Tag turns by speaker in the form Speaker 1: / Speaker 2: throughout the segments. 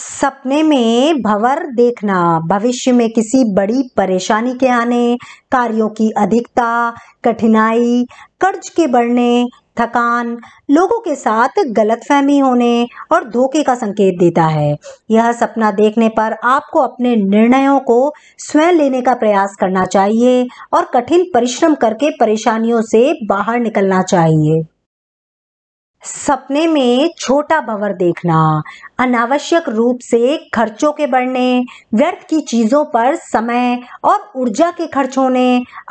Speaker 1: सपने में भवर देखना भविष्य में किसी बड़ी परेशानी के आने कार्यों की अधिकता कठिनाई कर्ज के बढ़ने थकान लोगों के साथ गलतफहमी होने और धोखे का संकेत देता है यह सपना देखने पर आपको अपने निर्णयों को स्वयं लेने का प्रयास करना चाहिए और कठिन परिश्रम करके परेशानियों से बाहर निकलना चाहिए सपने में छोटा भंवर देखना अनावश्यक रूप से खर्चों के बढ़ने व्यर्थ की चीज़ों पर समय और ऊर्जा के खर्च होने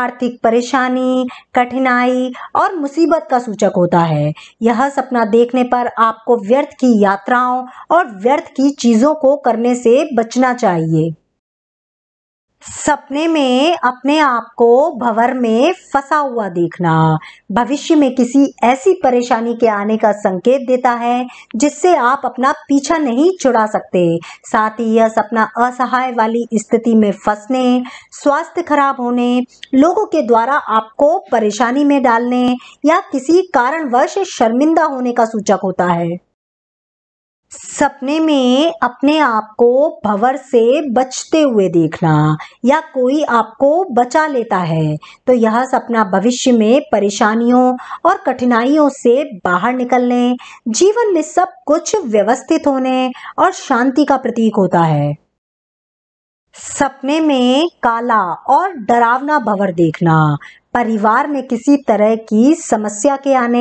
Speaker 1: आर्थिक परेशानी कठिनाई और मुसीबत का सूचक होता है यह सपना देखने पर आपको व्यर्थ की यात्राओं और व्यर्थ की चीज़ों को करने से बचना चाहिए सपने में अपने आप को भंवर में फंसा हुआ देखना भविष्य में किसी ऐसी परेशानी के आने का संकेत देता है जिससे आप अपना पीछा नहीं छुड़ा सकते साथ ही यह सपना असहाय वाली स्थिति में फंसने स्वास्थ्य खराब होने लोगों के द्वारा आपको परेशानी में डालने या किसी कारणवश शर्मिंदा होने का सूचक होता है सपने में अपने आप को भंवर से बचते हुए देखना या कोई आपको बचा लेता है तो यह सपना भविष्य में परेशानियों और कठिनाइयों से बाहर निकलने जीवन में सब कुछ व्यवस्थित होने और शांति का प्रतीक होता है सपने में काला और डरावना भंवर देखना परिवार में किसी तरह की समस्या के आने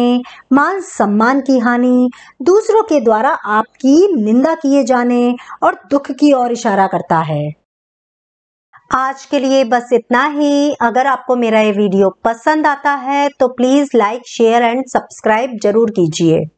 Speaker 1: मान सम्मान की हानि दूसरों के द्वारा आपकी निंदा किए जाने और दुख की ओर इशारा करता है आज के लिए बस इतना ही अगर आपको मेरा ये वीडियो पसंद आता है तो please like share and subscribe जरूर कीजिए